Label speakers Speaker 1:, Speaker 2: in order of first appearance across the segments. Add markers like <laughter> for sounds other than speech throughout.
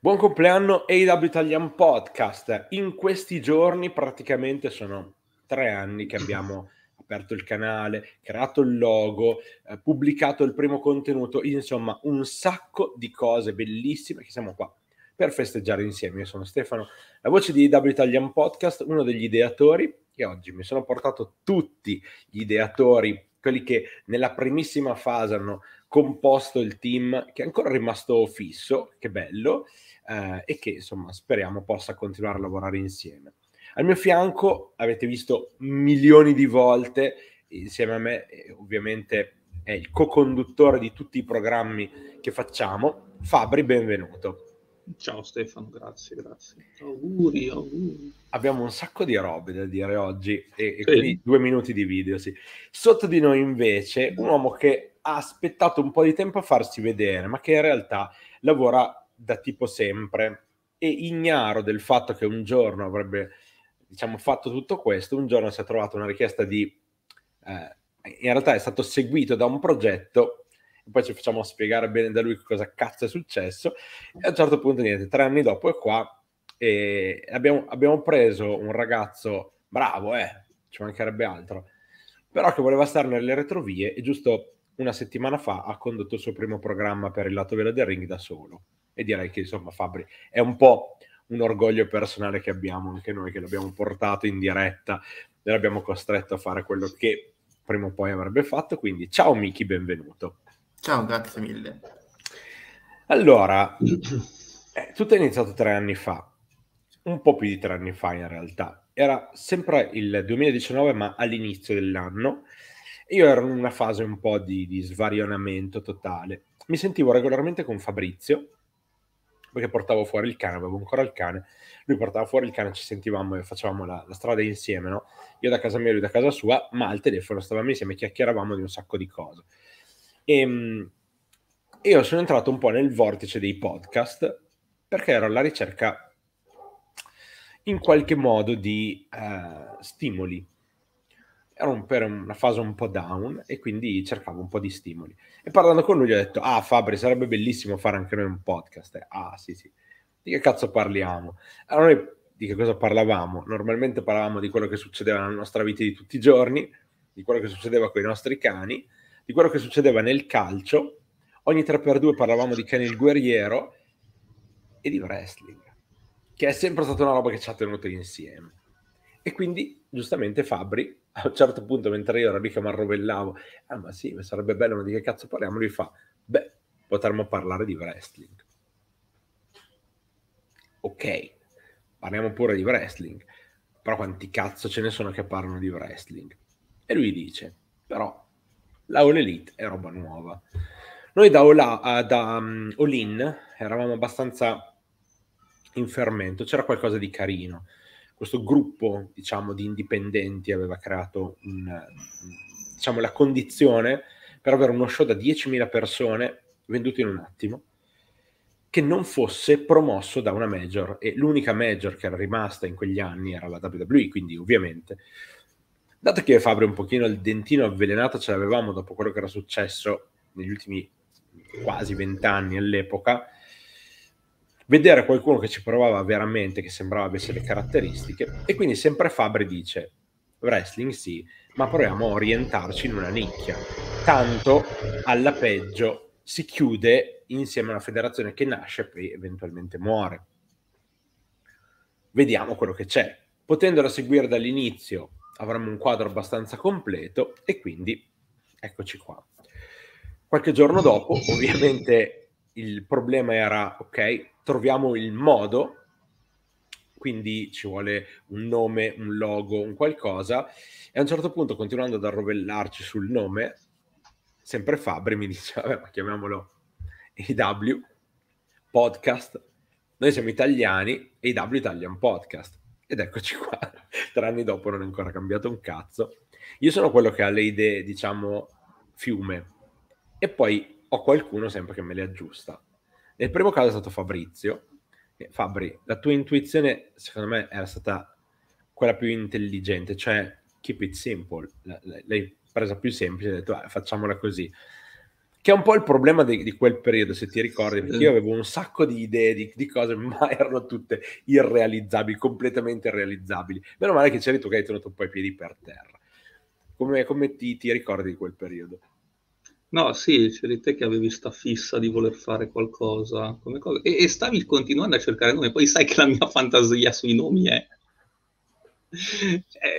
Speaker 1: Buon compleanno AW Italian Podcast. In questi giorni praticamente sono tre anni che abbiamo aperto il canale, creato il logo, eh, pubblicato il primo contenuto, insomma un sacco di cose bellissime che siamo qua per festeggiare insieme. Io sono Stefano, la voce di AW Italian Podcast, uno degli ideatori e oggi mi sono portato tutti gli ideatori quelli che nella primissima fase hanno composto il team che è ancora rimasto fisso, che bello, eh, e che insomma speriamo possa continuare a lavorare insieme. Al mio fianco avete visto milioni di volte, insieme a me eh, ovviamente è il co-conduttore di tutti i programmi che facciamo, Fabri, benvenuto.
Speaker 2: Ciao Stefano, grazie, grazie.
Speaker 1: Auguri, auguri. Abbiamo un sacco di robe da dire oggi e, e sì. quindi due minuti di video, sì. Sotto di noi invece un uomo che ha aspettato un po' di tempo a farsi vedere, ma che in realtà lavora da tipo sempre e ignaro del fatto che un giorno avrebbe diciamo, fatto tutto questo, un giorno si è trovato una richiesta di... Eh, in realtà è stato seguito da un progetto poi ci facciamo spiegare bene da lui cosa cazzo è successo. E a un certo punto, niente, tre anni dopo è qua e abbiamo, abbiamo preso un ragazzo bravo, eh, ci mancherebbe altro, però che voleva stare nelle retrovie e giusto una settimana fa ha condotto il suo primo programma per il lato velo del ring da solo. E direi che, insomma, Fabri, è un po' un orgoglio personale che abbiamo anche noi, che l'abbiamo portato in diretta e l'abbiamo costretto a fare quello che prima o poi avrebbe fatto. Quindi, ciao Miki, benvenuto. Ciao, grazie mille. Allora, eh, tutto è iniziato tre anni fa, un po' più di tre anni fa in realtà. Era sempre il 2019, ma all'inizio dell'anno. Io ero in una fase un po' di, di svarionamento totale. Mi sentivo regolarmente con Fabrizio, perché portavo fuori il cane, avevo ancora il cane, lui portava fuori il cane, ci sentivamo e facevamo la, la, strada insieme, no? Io da casa mia, lui da casa sua, ma al telefono stavamo insieme, e chiacchieravamo di un sacco di cose. E, ehm, io sono entrato un po' nel vortice dei podcast perché ero alla ricerca in qualche modo di eh, stimoli ero un, per una fase un po' down e quindi cercavo un po' di stimoli. E parlando con lui gli ho detto, ah Fabri, sarebbe bellissimo fare anche noi un podcast. Eh, ah sì sì, di che cazzo parliamo? Allora noi di che cosa parlavamo? Normalmente parlavamo di quello che succedeva nella nostra vita di tutti i giorni, di quello che succedeva con i nostri cani, di quello che succedeva nel calcio. Ogni 3x2 parlavamo di cane il guerriero e di wrestling, che è sempre stata una roba che ci ha tenuto insieme. E quindi giustamente Fabri, a un certo punto, mentre io ero lì che mi arrovellavo, ah ma sì, ma sarebbe bello, ma di che cazzo parliamo? Lui fa, beh, potremmo parlare di wrestling. Ok, parliamo pure di wrestling, però quanti cazzo ce ne sono che parlano di wrestling? E lui dice, però, la All Elite è roba nuova. Noi da, Ola, da um, All In eravamo abbastanza in fermento, c'era qualcosa di carino questo gruppo diciamo, di indipendenti aveva creato un, diciamo, la condizione per avere uno show da 10.000 persone venduto in un attimo che non fosse promosso da una major e l'unica major che era rimasta in quegli anni era la WWE, quindi ovviamente dato che Fabri un pochino il dentino avvelenato ce l'avevamo dopo quello che era successo negli ultimi quasi vent'anni all'epoca, vedere qualcuno che ci provava veramente, che sembrava avesse le caratteristiche. E quindi sempre Fabri dice, wrestling sì, ma proviamo a orientarci in una nicchia. Tanto alla peggio si chiude insieme a una federazione che nasce e poi eventualmente muore. Vediamo quello che c'è. Potendola seguire dall'inizio avremo un quadro abbastanza completo e quindi eccoci qua. Qualche giorno dopo, ovviamente il problema era ok, troviamo il modo, quindi ci vuole un nome, un logo, un qualcosa, e a un certo punto, continuando ad arrovellarci sul nome, sempre Fabri mi dice, vabbè, chiamiamolo EW Podcast, noi siamo italiani, EW Italian Podcast, ed eccoci qua, <laughs> tre anni dopo non è ancora cambiato un cazzo. Io sono quello che ha le idee, diciamo, fiume, e poi ho qualcuno sempre che me le aggiusta nel primo caso è stato Fabrizio. Fabri, la tua intuizione secondo me era stata quella più intelligente, cioè keep it simple, l'hai presa più semplice, hai detto ah, facciamola così. Che è un po' il problema di, di quel periodo, se ti ricordi, perché io avevo un sacco di idee, di, di, cose, <laughs> ma erano tutte irrealizzabili, completamente irrealizzabili. Meno male che c'eri tu che hai tenuto un po' i piedi per terra. Come, come ti, ti ricordi di quel
Speaker 2: periodo? No, sì, c'eri te che avevi sta fissa di voler fare qualcosa come cosa. E, e stavi continuando a cercare nomi, poi sai che la mia fantasia sui nomi è... cioè,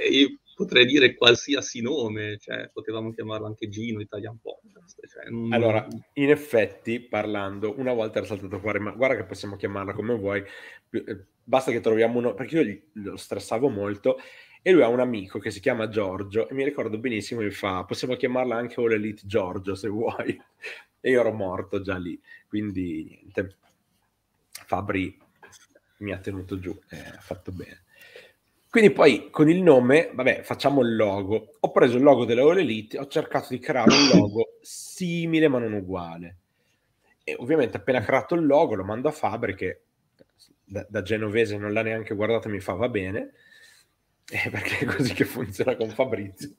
Speaker 2: potrei dire qualsiasi nome, cioè, potevamo chiamarlo anche Gino Italian Podcast. Cioè, non... Allora,
Speaker 1: in effetti, parlando, una volta era saltato fuori, ma guarda che possiamo chiamarla come vuoi, eh, basta che troviamo uno, perché io lo stressavo molto e lui ha un amico che si chiama Giorgio e mi ricordo benissimo, mi fa, possiamo chiamarla anche All Elite Giorgio se vuoi. <laughs> e io ero morto già lì, quindi niente. Fabri mi ha tenuto giù, eh, ha fatto bene. Quindi poi con il nome, vabbè, facciamo il logo. Ho preso il logo della All Elite, ho cercato di creare un logo simile ma non uguale. E ovviamente appena creato il logo lo mando a Fabri che da, da genovese non l'ha neanche guardato e mi fa va bene. Eh, perché è così che funziona con Fabrizio.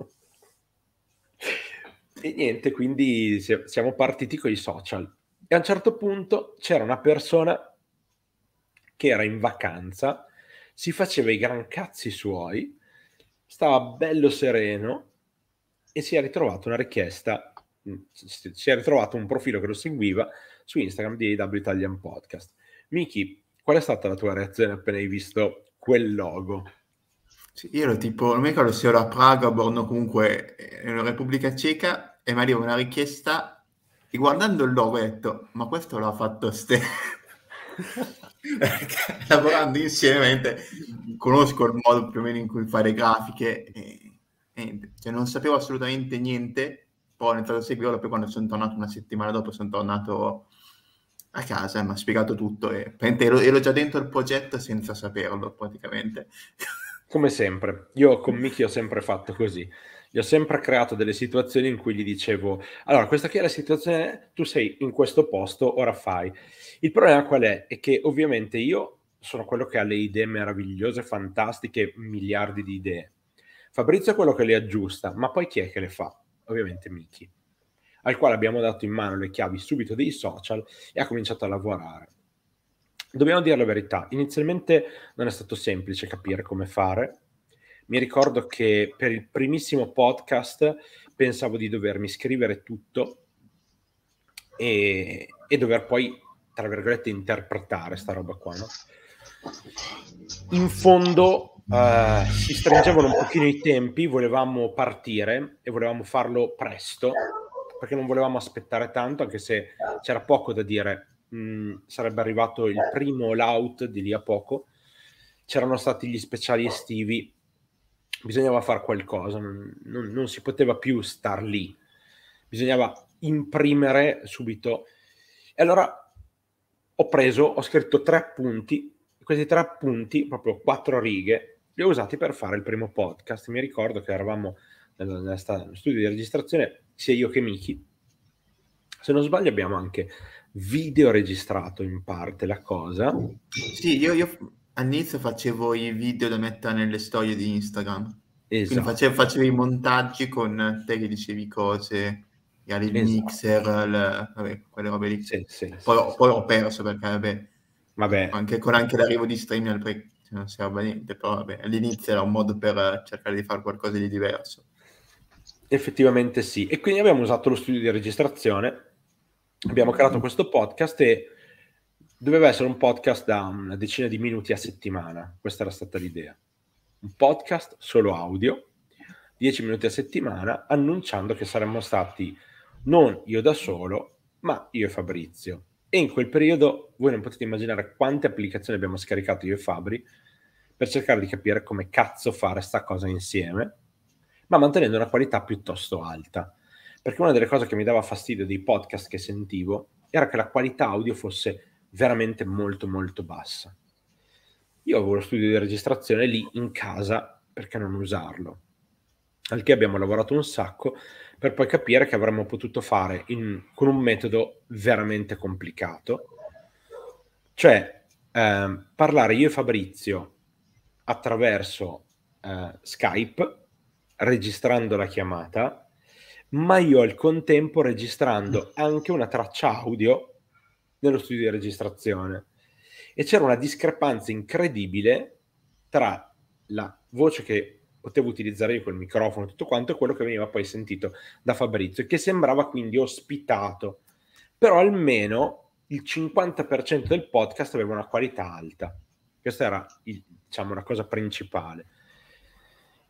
Speaker 1: E niente, quindi siamo partiti con i social. E a un certo punto c'era una persona che era in vacanza, si faceva i gran cazzi suoi, stava bello sereno e si è ritrovato una richiesta, mm, si è ritrovato un profilo che lo seguiva su Instagram di AW Italian Podcast. Miki, qual è stata la tua reazione appena hai visto quel logo? io ero tipo, non mi ricordo se ero a Praga o a Borno, comunque eh, nella Repubblica Ceca,
Speaker 3: e mi arriva una richiesta, e guardando il logo ho detto, ma questo l'ha fatto Ste. <laughs> lavorando insieme conosco il modo più o meno in cui fare grafiche e, e cioè non sapevo assolutamente niente poi ho iniziato a seguirlo poi quando sono tornato una settimana dopo sono tornato a casa e mi ha
Speaker 1: spiegato tutto e ero, ero già dentro il progetto senza saperlo praticamente <laughs> Come sempre, io con <laughs> Miki ho sempre fatto così. Gli ho sempre creato delle situazioni in cui gli dicevo: Allora, questa qui è la situazione, tu sei in questo posto, ora fai. Il problema qual è? È che ovviamente io sono quello che ha le idee meravigliose, fantastiche, miliardi di idee. Fabrizio è quello che le aggiusta, ma poi chi è che le fa? Ovviamente Miki, al quale abbiamo dato in mano le chiavi subito dei social e ha cominciato a lavorare Dobbiamo dire la verità, inizialmente non è stato semplice capire come fare. Mi ricordo che per il primissimo podcast pensavo di dovermi scrivere tutto e, e dover poi, tra virgolette, interpretare sta roba qua. No? In fondo eh, si stringevano un pochino i tempi, volevamo partire e volevamo farlo presto perché non volevamo aspettare tanto, anche se c'era poco da dire mh, mm, sarebbe arrivato il eh. primo all-out di lì a poco, c'erano stati gli speciali estivi, bisognava fare qualcosa, non, non, non si poteva più star lì, bisognava imprimere subito. E allora ho preso, ho scritto tre appunti, questi tre appunti, proprio quattro righe, li ho usati per fare il primo podcast. Mi ricordo che eravamo nello studio di registrazione, sia io che Miki. Se non sbaglio abbiamo anche video registrato in parte la cosa. Sì, io, io all'inizio facevo i video da mettere nelle
Speaker 3: storie di Instagram. Esatto. Quindi facevo, facevo, i montaggi con te che dicevi cose, il esatto. mixer, il, vabbè, quelle robe lì. Sì, sì, poi, sì, poi ho perso perché, vabbè, vabbè. Anche, con anche l'arrivo di streaming cioè, non serve a niente, però vabbè, all'inizio
Speaker 1: era un modo per cercare di fare qualcosa di diverso. Effettivamente sì, e quindi abbiamo usato lo studio di registrazione abbiamo creato mm. questo podcast e doveva essere un podcast da una mm, decina di minuti a settimana, questa era stata l'idea. Un podcast solo audio, 10 minuti a settimana, annunciando che saremmo stati non io da solo, ma io e Fabrizio. E in quel periodo voi non potete immaginare quante applicazioni abbiamo scaricato io e Fabri per cercare di capire come cazzo fare sta cosa insieme, ma mantenendo una qualità piuttosto alta perché una delle cose che mi dava fastidio dei podcast che sentivo era che la qualità audio fosse veramente molto molto bassa. Io avevo lo studio di registrazione lì in casa perché non usarlo. Al che abbiamo lavorato un sacco per poi capire che avremmo potuto fare in, con un metodo veramente complicato, cioè eh, parlare io e Fabrizio attraverso eh, Skype, registrando la chiamata ma io al contempo registrando mm. anche una traccia audio nello studio di registrazione. E c'era una discrepanza incredibile tra la voce che potevo utilizzare io col microfono e tutto quanto e quello che veniva poi sentito da Fabrizio, che sembrava quindi ospitato. Però almeno il 50% del podcast aveva una qualità alta. Questa era, il, diciamo, la cosa principale.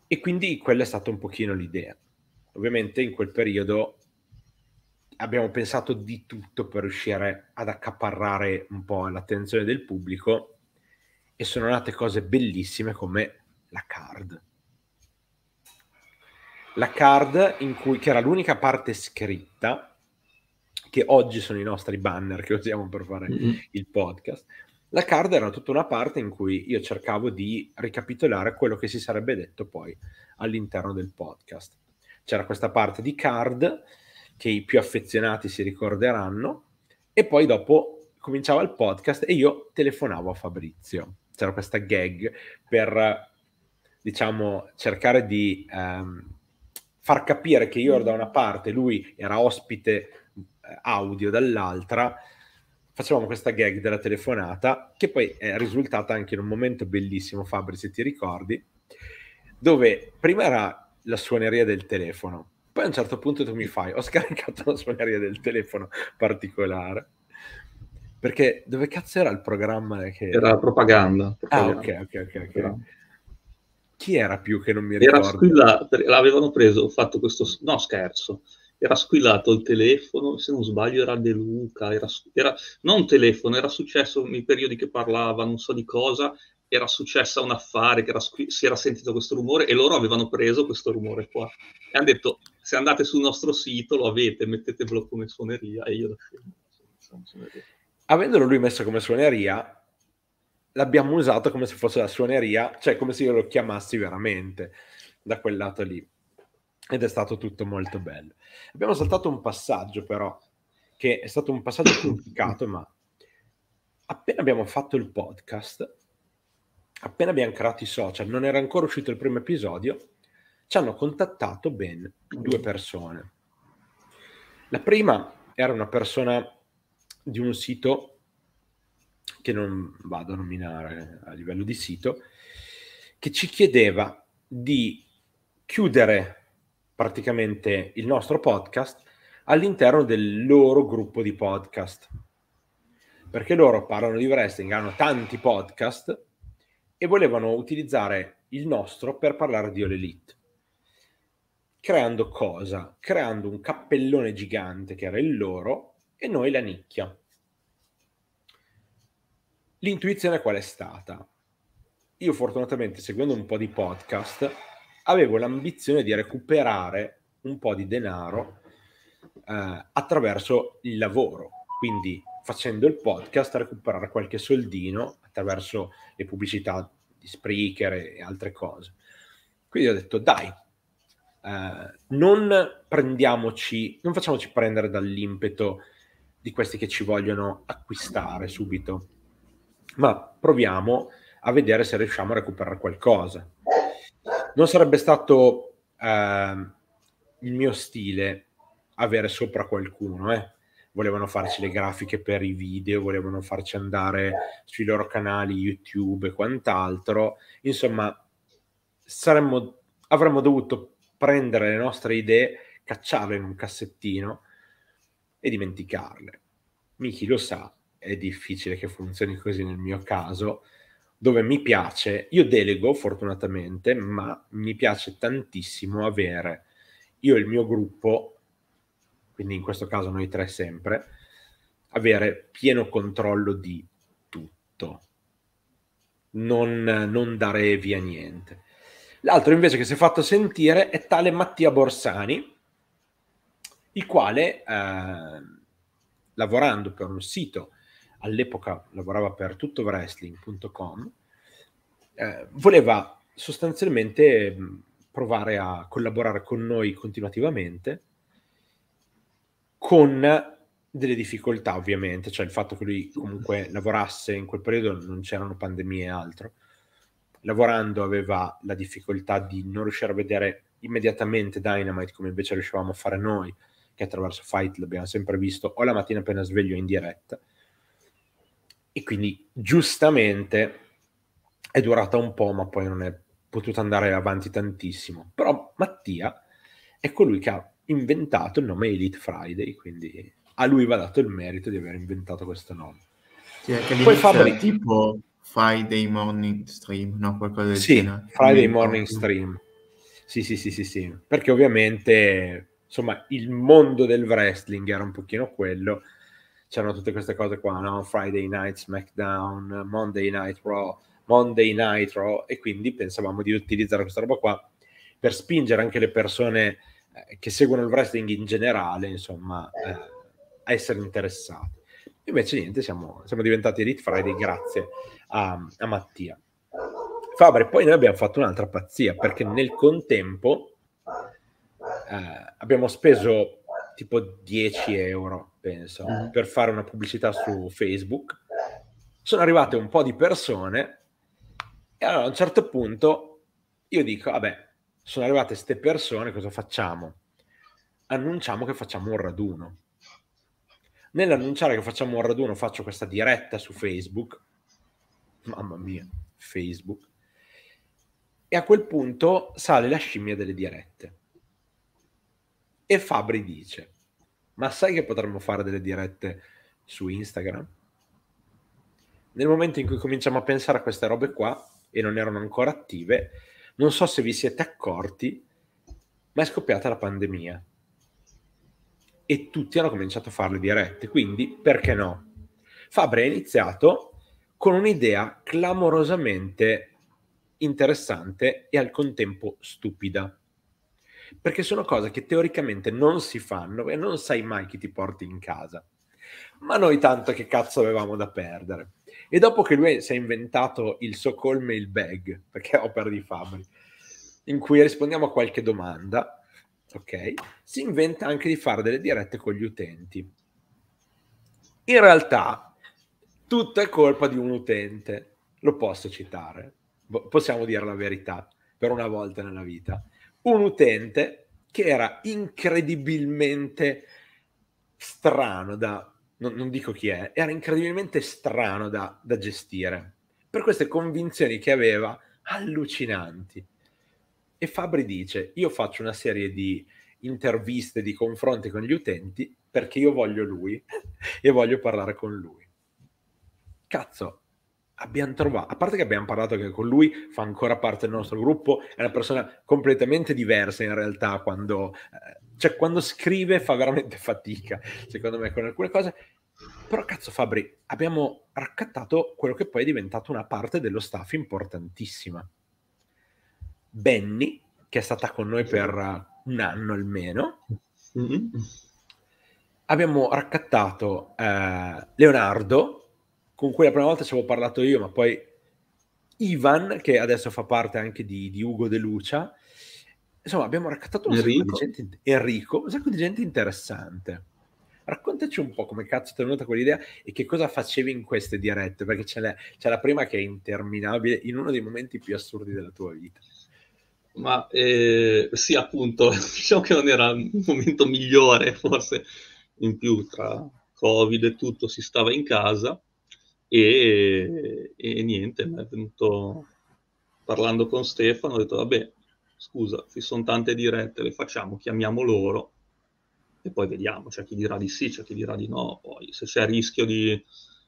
Speaker 1: E quindi quella è stata un pochino l'idea ovviamente in quel periodo abbiamo pensato di tutto per riuscire ad accaparrare un po' l'attenzione del pubblico e sono nate cose bellissime come la card. La card in cui, che era l'unica parte scritta, che oggi sono i nostri banner che usiamo per fare mm-hmm. il podcast, la card era tutta una parte in cui io cercavo di ricapitolare quello che si sarebbe detto poi all'interno del podcast c'era questa parte di card che i più affezionati si ricorderanno e poi dopo cominciava il podcast e io telefonavo a Fabrizio. C'era questa gag per, diciamo, cercare di ehm, far capire che io ero da una parte, lui era ospite eh, audio dall'altra, facevamo questa gag della telefonata che poi è risultata anche in un momento bellissimo, Fabri, se ti ricordi, dove prima era la suoneria del telefono. Poi a un certo punto tu mi fai, ho scaricato la suoneria del telefono particolare. Perché dove cazzo era il programma? Che... Era propaganda, propaganda. Ah, ok, ok, ok. okay.
Speaker 2: Chi era più che non mi ricordo? Era squillato, l'avevano preso, ho fatto questo... No, scherzo. Era squillato il telefono, se non sbaglio era De Luca, era, era... non un telefono, era successo nei periodi che parlava, non so di cosa, era successo un affare, che era, si era sentito questo rumore e loro avevano preso questo rumore qua. E hanno detto, se andate sul nostro sito lo
Speaker 1: avete, mettetevelo come suoneria. E io suoneria. Avendolo lui messo come suoneria, l'abbiamo usato come se fosse la suoneria, cioè come se io lo chiamassi veramente da quel lato lì. Ed è stato tutto molto bello. Abbiamo saltato un passaggio però, che è stato un passaggio complicato, ma appena abbiamo fatto il podcast appena abbiamo creato i social, non era ancora uscito il primo episodio, ci hanno contattato ben due persone. La prima era una persona di un sito che non vado a nominare a livello di sito, che ci chiedeva di chiudere praticamente il nostro podcast all'interno del loro gruppo di podcast. Perché loro parlano di wrestling, hanno tanti podcast e volevano utilizzare il nostro per parlare di All Elite. Creando cosa? Creando un cappellone gigante che era il loro e noi la nicchia. L'intuizione qual è stata? Io fortunatamente seguendo un po' di podcast avevo l'ambizione di recuperare un po' di denaro eh, attraverso il lavoro, quindi facendo il podcast recuperare qualche soldino attraverso le pubblicità di Spreaker e altre cose. Quindi ho detto, dai, eh, non prendiamoci, non facciamoci prendere dall'impeto di questi che ci vogliono acquistare subito, ma proviamo a vedere se riusciamo a recuperare qualcosa. Non sarebbe stato eh, il mio stile avere sopra qualcuno, eh volevano farci le grafiche per i video, volevano farci andare sui loro canali YouTube e quant'altro. Insomma, saremmo, avremmo dovuto prendere le nostre idee, cacciarle in un cassettino e dimenticarle. Miki lo sa, è difficile che funzioni così nel mio caso, dove mi piace, io delego fortunatamente, ma mi piace tantissimo avere io e il mio gruppo quindi in questo caso noi tre sempre, avere pieno controllo di tutto, non, non dare via niente. L'altro invece che si è fatto sentire è tale Mattia Borsani, il quale, eh, lavorando per un sito, all'epoca lavorava per tuttowrestling.com, eh, voleva sostanzialmente provare a collaborare con noi continuativamente con delle difficoltà ovviamente, cioè il fatto che lui comunque lavorasse in quel periodo non c'erano pandemie e altro, lavorando aveva la difficoltà di non riuscire a vedere immediatamente Dynamite come invece riuscivamo a fare noi, che attraverso Fight l'abbiamo sempre visto o la mattina appena sveglio in diretta. E quindi giustamente è durata un po', ma poi non è potuta andare avanti tantissimo. Però Mattia è colui che ha inventato il nome Elite Friday, quindi a lui va dato il merito di aver inventato questo nome. Sì, Poi Fabri...
Speaker 3: tipo Friday Morning Stream, no? Qualcosa del sì, genere. Friday Morning
Speaker 1: Stream. Sì, sì, sì, sì, sì. Perché ovviamente, insomma, il mondo del wrestling era un pochino quello. C'erano tutte queste cose qua, no? Friday Night SmackDown, Monday Night Raw, Monday Night Raw, e quindi pensavamo di utilizzare questa roba qua per spingere anche le persone eh, che seguono il wrestling in generale, insomma, eh, a essere interessati. Invece niente, siamo, siamo diventati Elite Friday grazie a, a Mattia. Fabri, poi noi abbiamo fatto un'altra pazzia, perché nel contempo eh, abbiamo speso tipo 10 euro, penso, mm. per fare una pubblicità su Facebook. Sono arrivate un po' di persone e allora a un certo punto io dico, vabbè, sono arrivate queste persone, cosa facciamo? Annunciamo che facciamo un raduno. Nell'annunciare che facciamo un raduno faccio questa diretta su Facebook, mamma mia, Facebook, e a quel punto sale la scimmia delle dirette. E Fabri dice, ma sai che potremmo fare delle dirette su Instagram? Nel momento in cui cominciamo a pensare a queste robe qua, e non erano ancora attive, non so se vi siete accorti, ma è scoppiata la pandemia e tutti hanno cominciato a fare le dirette, quindi perché no? Fabri ha iniziato con un'idea clamorosamente interessante e al contempo stupida, perché sono cose che teoricamente non si fanno e non sai mai chi ti porti in casa. Ma noi tanto che cazzo avevamo da perdere. E dopo che lui si è inventato il so-called mail bag, perché è opera di Fabri, in cui rispondiamo a qualche domanda, ok? Si inventa anche di fare delle dirette con gli utenti. In realtà, tutto è colpa di un utente, lo posso citare, possiamo dire la verità per una volta nella vita. Un utente che era incredibilmente strano da non, non, dico chi è, era incredibilmente strano da, da gestire, per queste convinzioni che aveva allucinanti. E Fabri dice, io faccio una serie di interviste, di confronti con gli utenti perché io voglio lui <laughs> e voglio parlare con lui. Cazzo, abbiamo trovato, a parte che abbiamo parlato che con lui fa ancora parte del nostro gruppo, è una persona completamente diversa in realtà quando, eh, cioè, quando scrive fa veramente fatica, secondo me, con alcune cose. Però cazzo Fabri, abbiamo raccattato quello che poi è diventato una parte dello staff importantissima. Benny, che è stata con noi per un anno almeno. Mm-hmm. Abbiamo raccattato eh, Leonardo, con cui la prima volta ci avevo parlato io, ma poi Ivan, che adesso fa parte anche di, di Ugo De Lucia. Insomma, abbiamo raccattato un Enrico. sacco, di gente, Enrico, un sacco di gente interessante. Raccontaci un po' come cazzo ti è venuta quell'idea e che cosa facevi in queste dirette, perché c'è la, c'è la prima che è interminabile in uno dei momenti più assurdi della tua vita.
Speaker 2: Ma eh, sì, appunto, <laughs> diciamo che non era il momento migliore, forse in più tra Covid e tutto, si stava in casa e, e niente, mi è venuto parlando con Stefano, ho detto vabbè, scusa, ci sono tante dirette, le facciamo, chiamiamo loro e poi vediamo, c'è chi dirà di sì, c'è chi dirà di no, poi se c'è rischio di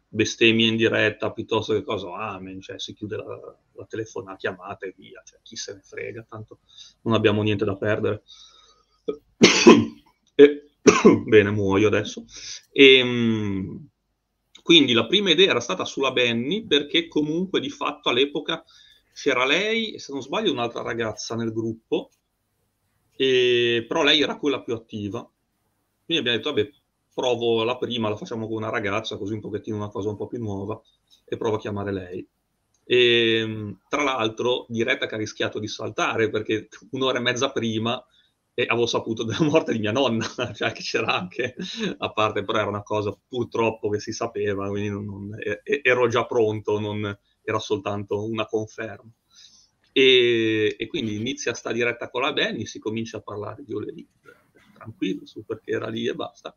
Speaker 2: bestemmie in diretta piuttosto che cosa, amen, cioè si chiude la, la telefonata, chiamata e via, cioè chi se ne frega, tanto non abbiamo niente da perdere. <coughs> e, <coughs> bene, muoio adesso. E, ehm, quindi la prima idea era stata sulla Benny perché comunque di fatto all'epoca c'era lei e se non sbaglio un'altra ragazza nel gruppo, e... però lei era quella più attiva. Quindi abbiamo detto, vabbè, provo la prima, la facciamo con una ragazza, così un pochettino una cosa un po' più nuova, e provo a chiamare lei. E, ehm, tra l'altro, diretta che ha rischiato di saltare perché un'ora e mezza prima e avevo saputo della morte di mia nonna, <laughs> cioè che c'era anche, a parte però era una cosa purtroppo che si sapeva, quindi non, non, ero già pronto, non era soltanto una conferma. E, e quindi inizia sta diretta con la Benny, si comincia a parlare di Ole tranquillo, su perché era lì e basta.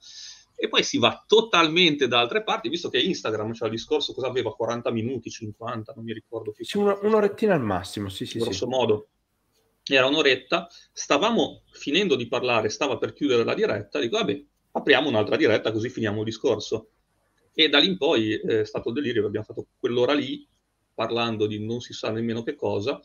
Speaker 2: E poi si va totalmente da altre parti, visto che Instagram, cioè il discorso cosa aveva, 40 minuti, 50, non mi ricordo più. Sì, un'orettina al massimo, sì, sì. Grosso sì. modo era un'oretta, stavamo finendo di parlare, stava per chiudere la diretta, dico vabbè, apriamo un'altra diretta così finiamo il discorso. E da lì in poi eh, è stato delirio, abbiamo fatto quell'ora lì, parlando di non si sa nemmeno che cosa.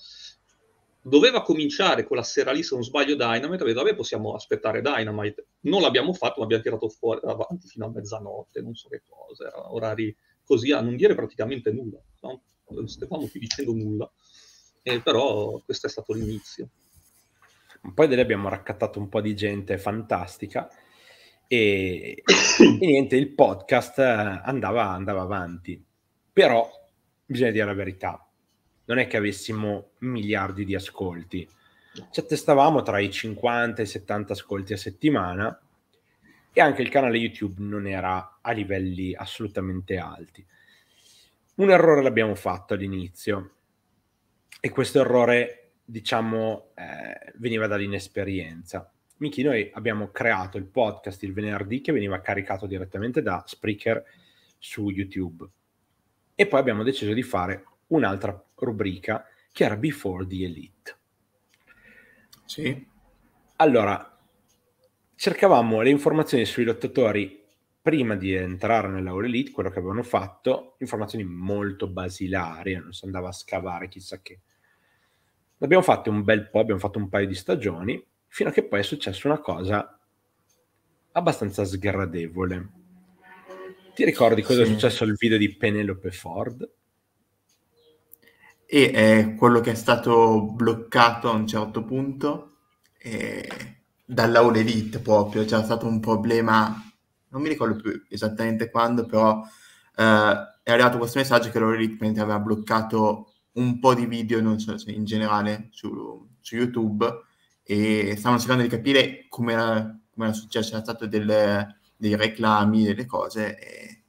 Speaker 2: Doveva cominciare quella sera lì, se non sbaglio, Dynamite, aveva detto, vabbè, possiamo aspettare Dynamite. Non l'abbiamo fatto, ma abbiamo tirato fuori avanti fino a mezzanotte, non so che cosa, erano orari così a non dire praticamente
Speaker 1: nulla. No? Non stavamo più dicendo nulla eh, però questo è stato l'inizio. Poi da lì abbiamo raccattato un po' di gente fantastica e, <coughs> e niente, il podcast eh, andava, andava avanti. Però, bisogna dire la verità, non è che avessimo miliardi di ascolti. Ci attestavamo tra i 50 e i 70 ascolti a settimana e anche il canale YouTube non era a livelli assolutamente alti. Un errore l'abbiamo fatto all'inizio, e questo errore, diciamo, eh, veniva dall'inesperienza. Miki, noi abbiamo creato il podcast il venerdì che veniva caricato direttamente da Spreaker su YouTube. E poi abbiamo deciso di fare un'altra rubrica che era Before the Elite. Sì. Allora, cercavamo le informazioni sui lottatori prima di entrare nell'Aure Elite, quello che avevano fatto, informazioni molto basilari, non si andava a scavare chissà che. L'abbiamo fatto un bel po', abbiamo fatto un paio di stagioni, fino a che poi è successa una cosa abbastanza sgradevole. Ti ricordi cosa sì. è successo al video di Penelope Ford? E è eh, quello che è stato bloccato a un
Speaker 3: certo punto eh, dall'Aule Elite proprio, c'era stato un problema non mi ricordo più esattamente quando, però eh, è arrivato questo messaggio che Lori aveva bloccato un po' di video, non so se in generale, su, su YouTube e stavano cercando di capire come era successo, era stato delle, dei reclami, delle cose e,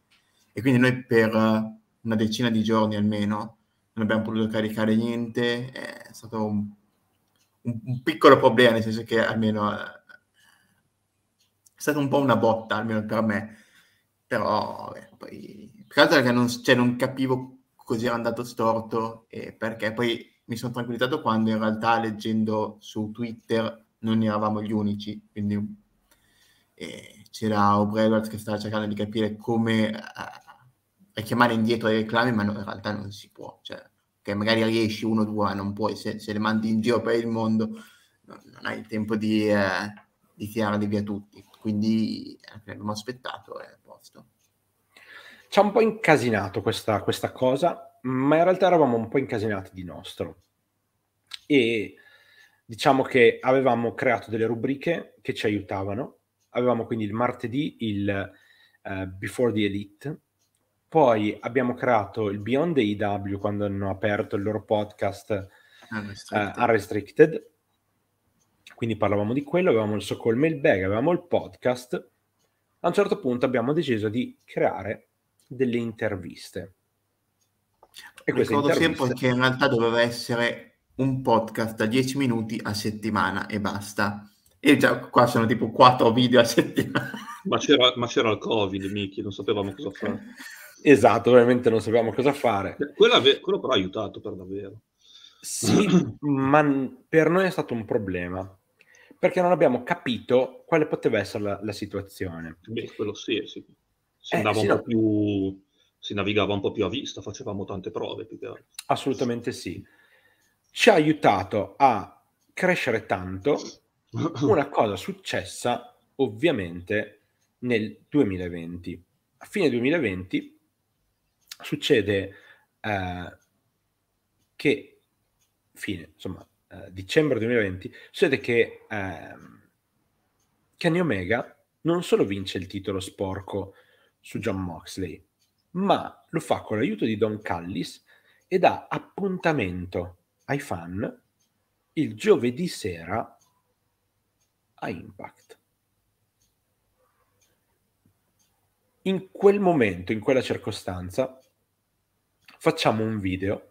Speaker 3: e, quindi noi per una decina di giorni almeno non abbiamo potuto caricare niente, è stato un, un, un piccolo problema, nel senso che almeno eh, è stata un po' una botta, almeno per me. Però, vabbè, poi... Più che non, cioè, non capivo così era andato storto e perché poi mi sono tranquillizzato quando in realtà leggendo su Twitter non eravamo gli unici, quindi eh, c'era O'Brien che stava cercando di capire come eh, chiamare indietro i reclami, ma no, in realtà non si può, cioè, che magari riesci uno o due, ma non puoi, se, se, le mandi in giro per il mondo non, non hai il tempo di, eh, di tirarli via tutti. Quindi
Speaker 1: eh, abbiamo aspettato e eh, posto. Ci ha un po' incasinato questa, questa cosa, ma in realtà eravamo un po' incasinati di nostro. E diciamo che avevamo creato delle rubriche che ci aiutavano. Avevamo quindi il martedì il uh, Before the Elite, poi abbiamo creato il Beyond the EW quando hanno aperto il loro podcast
Speaker 3: Unrestricted,
Speaker 1: uh, Unrestricted quindi parlavamo di quello, avevamo il Socol Mailbag, avevamo il podcast. A un certo punto abbiamo deciso di creare delle interviste. E Ricordo interviste... sempre
Speaker 3: che in realtà doveva essere un podcast da 10 minuti a settimana e basta. E già qua sono tipo 4 video a settimana. <laughs> Ma c'era, ma c'era il Covid, Miki, non sapevamo cosa fare. Esatto, ovviamente non sapevamo cosa
Speaker 1: fare.
Speaker 2: Quello, ave- quello però ha aiutato per davvero.
Speaker 1: Sì, <clears throat> ma per noi è stato un problema perché non abbiamo capito quale poteva essere la, la situazione. Beh, quello sì, sì. Si, eh, un po
Speaker 2: più, si, navigava un po' più a vista, facevamo
Speaker 1: tante prove. Più Assolutamente sì. Ci ha aiutato a crescere tanto una cosa successa ovviamente nel 2020. A fine 2020 succede eh, che, fine, insomma, eh, dicembre 2020, succede che ehm, Kenny Omega non solo vince il titolo sporco su John Moxley, ma lo fa con l'aiuto di Don Callis e dà appuntamento ai fan il giovedì sera a Impact. In quel momento, in quella circostanza, facciamo un video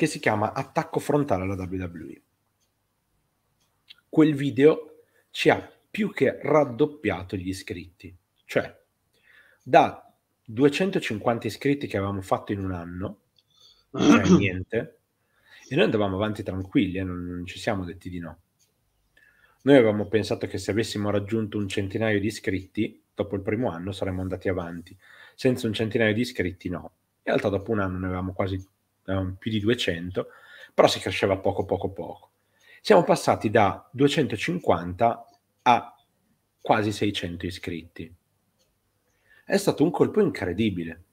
Speaker 1: che si chiama Attacco frontale alla WWE. Quel video ci ha più che raddoppiato gli iscritti, cioè da 250 iscritti che avevamo fatto in un anno, cioè <clears throat> niente, e noi andavamo avanti tranquilli, eh, non, non ci siamo detti di no. Noi avevamo pensato che se avessimo raggiunto un centinaio di iscritti, dopo il primo anno saremmo andati avanti, senza un centinaio di iscritti no. In realtà dopo un anno ne avevamo quasi um, più di 200, però si cresceva poco poco poco. Siamo passati da 250 a quasi 600 iscritti. È stato un colpo incredibile.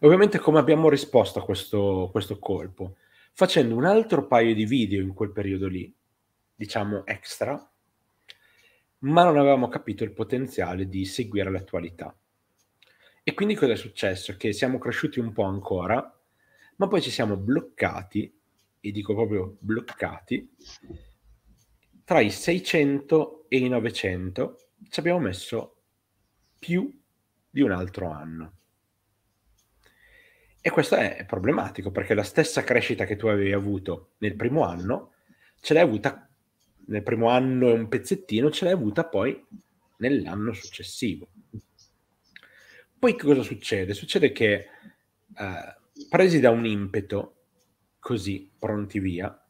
Speaker 1: Ovviamente come abbiamo risposto a questo, questo colpo? Facendo un altro paio di video in quel periodo lì, diciamo extra, ma non avevamo capito il potenziale di seguire l'attualità. E quindi cosa è successo? Che siamo cresciuti un po' ancora, ma poi ci siamo bloccati, e dico proprio bloccati, tra i 600 e i 900 ci abbiamo messo più di un altro anno. E questo è problematico perché la stessa crescita che tu avevi avuto nel primo anno, ce l'hai avuta nel primo anno e un pezzettino, ce l'hai avuta poi nell'anno successivo. Poi cosa succede? Succede che eh, presi da un impeto, così, pronti via,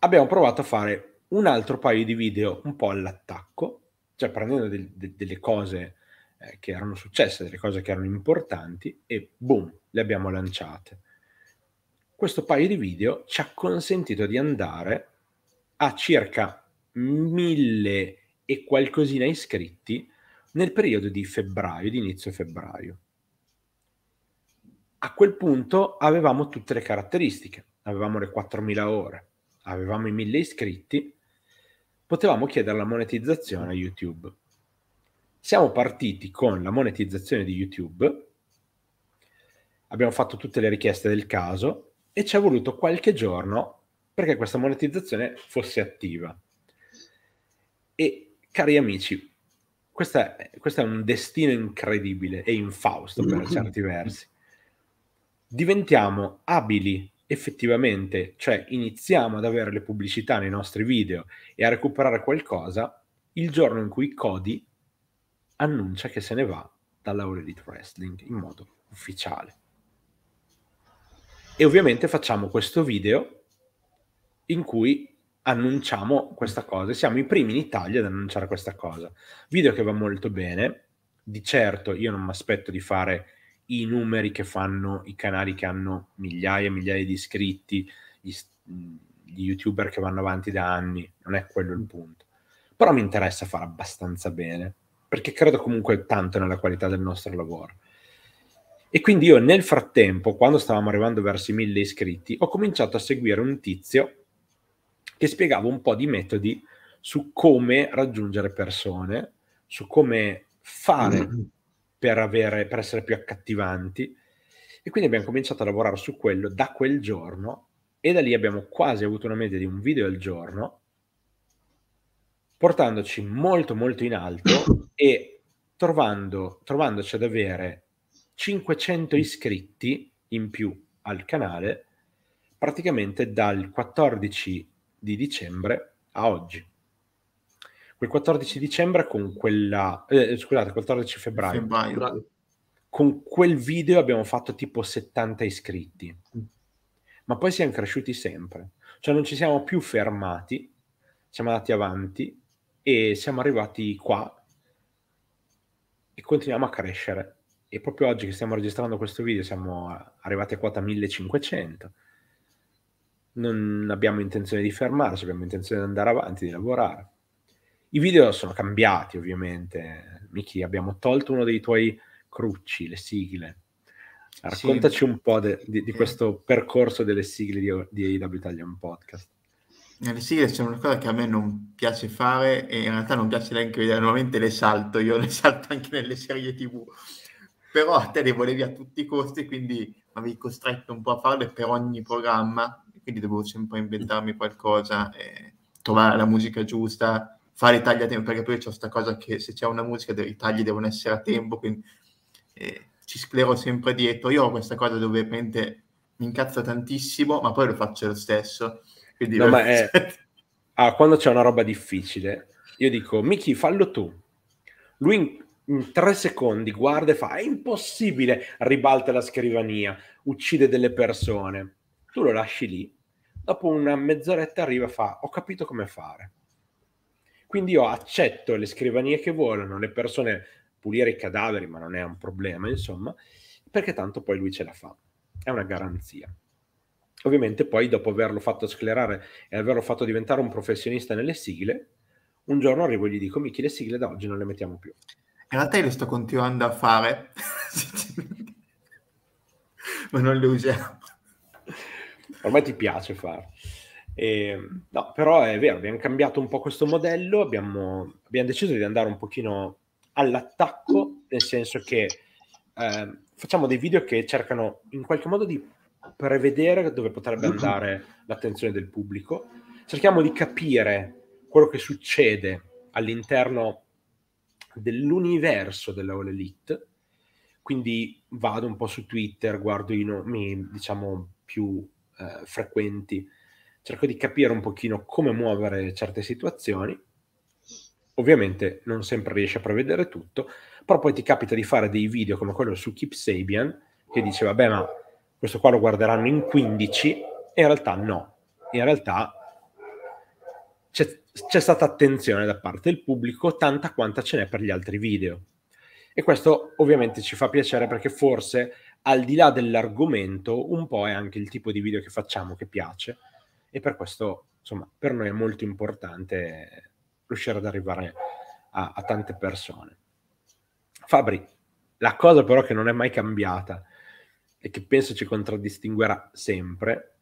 Speaker 1: abbiamo provato a fare un altro paio di video un po' all'attacco, cioè prendendo del, de, delle cose eh, che erano successe, delle cose che erano importanti e boom, le abbiamo lanciate. Questo paio di video ci ha consentito di andare a circa mille e qualcosina iscritti nel periodo di febbraio, di inizio febbraio a quel punto avevamo tutte le caratteristiche, avevamo le 4.000 ore, avevamo i 1.000 iscritti, potevamo chiedere la monetizzazione a YouTube. Siamo partiti con la monetizzazione di YouTube, abbiamo fatto tutte le richieste del caso e ci è voluto qualche giorno perché questa monetizzazione fosse attiva. E cari amici, questo è, questo è un destino incredibile e infausto per certi versi diventiamo abili effettivamente, cioè iniziamo ad avere le pubblicità nei nostri video e a recuperare qualcosa il giorno in cui Cody annuncia che se ne va dalla All Elite Wrestling in modo ufficiale. E ovviamente facciamo questo video in cui annunciamo questa cosa siamo i primi in Italia ad annunciare questa cosa. Video che va molto bene, di certo io non mi aspetto di fare i numeri che fanno i canali che hanno migliaia e migliaia di iscritti, gli, gli youtuber che vanno avanti da anni, non è quello il mm. punto. Però mi interessa fare abbastanza bene, perché credo comunque tanto nella qualità del nostro lavoro. E quindi io nel frattempo, quando stavamo arrivando verso i mille iscritti, ho cominciato a seguire un tizio che spiegava un po' di metodi su come raggiungere persone, su come fare mm per, avere, per essere più accattivanti. E quindi abbiamo cominciato a lavorare su quello da quel giorno e da lì abbiamo quasi avuto una media di un video al giorno, portandoci molto molto in alto <coughs> e trovando, trovandoci ad avere 500 mm. iscritti in più al canale praticamente dal 14 di dicembre a oggi quel 14 dicembre con quella, eh, eh scusate, 14 febbraio, febbraio, con quel video abbiamo fatto tipo 70 iscritti, ma poi siamo cresciuti sempre, cioè non ci siamo più fermati, siamo andati avanti e siamo arrivati qua e continuiamo a crescere. E proprio oggi che stiamo registrando questo video siamo arrivati a quota 1500 non abbiamo intenzione di fermarci, abbiamo intenzione di andare avanti, di lavorare. I video sono cambiati ovviamente. Miki, abbiamo tolto uno dei tuoi crucci, le sigle. Raccontaci sì. un po' de, di, di, eh. questo percorso delle sigle di, di AW Italian Podcast.
Speaker 3: Nelle sigle c'è una cosa che a me non piace fare e in realtà non piace neanche vedere, normalmente le salto, io <laughs> le salto anche nelle serie tv, però a te le volevi a tutti i costi, quindi mi avevi costretto un po' a farle per ogni programma, quindi dovevo sempre inventarmi qualcosa, e trovare la musica giusta, fare i tagli a tempo, perché poi c'è questa cosa che se c'è una musica i tagli devono essere a tempo, quindi eh, ci sclero sempre dietro. Io ho questa cosa dove
Speaker 1: veramente mi incazzo tantissimo, ma poi lo faccio lo stesso. Quindi no, è... <laughs> ah, quando c'è una roba difficile, io dico, Miki, fallo tu. Lui in, in tre secondi guarda e fa, è impossibile, ribalta la scrivania, uccide delle persone. Tu lo lasci lì, dopo una mezz'oretta arriva e fa, ho capito come fare. Quindi io accetto le scrivanie che volano, le persone pulire i cadaveri, ma non è un problema, insomma, perché tanto poi lui ce la fa. È una garanzia. Ovviamente poi dopo averlo fatto sclerare e averlo fatto diventare un professionista nelle sigle, un giorno arrivo e gli dico, Michi, le sigle da oggi non le mettiamo più.
Speaker 3: In realtà io le sto continuando a fare, <laughs> ma non le
Speaker 1: usiamo. Ormai ti piace farlo. E, ehm, no, però è vero, abbiamo cambiato un po' questo modello, abbiamo, abbiamo deciso di andare un pochino all'attacco, nel senso che eh, facciamo dei video che cercano in qualche modo di prevedere dove potrebbe mm-hmm. andare l'attenzione del pubblico, cerchiamo di capire quello che succede all'interno dell'universo della All Elite, quindi vado un po' su Twitter, guardo i nomi diciamo più eh, frequenti cerco di capire un pochino come muovere certe situazioni. Ovviamente non sempre riesci a prevedere tutto, però poi ti capita di fare dei video come quello su Keep Sabian che dice vabbè ma questo qua lo guarderanno in 15 e in realtà no, in realtà c'è, c'è stata attenzione da parte del pubblico tanta quanta ce n'è per gli altri video. E questo ovviamente ci fa piacere perché forse al di là dell'argomento un po' è anche il tipo di video che facciamo che piace e per questo, insomma, per noi è molto importante riuscire ad arrivare a, a tante persone. Fabri, la cosa però che non è mai cambiata e che penso ci contraddistinguerà sempre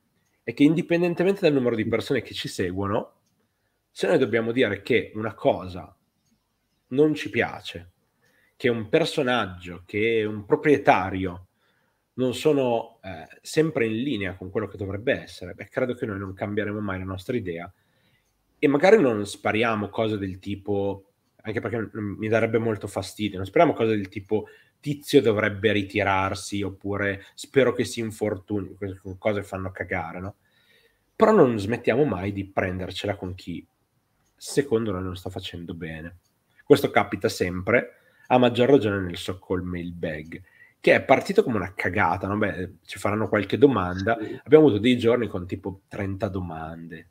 Speaker 1: è che indipendentemente dal numero di persone che ci seguono, se noi dobbiamo dire che una cosa non ci piace, che un personaggio, che un proprietario non sono eh, sempre in linea con quello che dovrebbe essere, beh, credo che noi non cambieremo mai la nostra idea e magari non spariamo cose del tipo, anche perché mi darebbe molto fastidio, non spariamo cose del tipo tizio dovrebbe ritirarsi oppure spero che si infortuni, queste cose fanno cagare, no? Però non smettiamo mai di prendercela con chi secondo noi non sta facendo bene. Questo capita sempre, a maggior ragione nel so col mailbag che è partito come una cagata, no? Beh, ci faranno qualche domanda. Sì. Abbiamo avuto dei giorni con tipo 30 domande.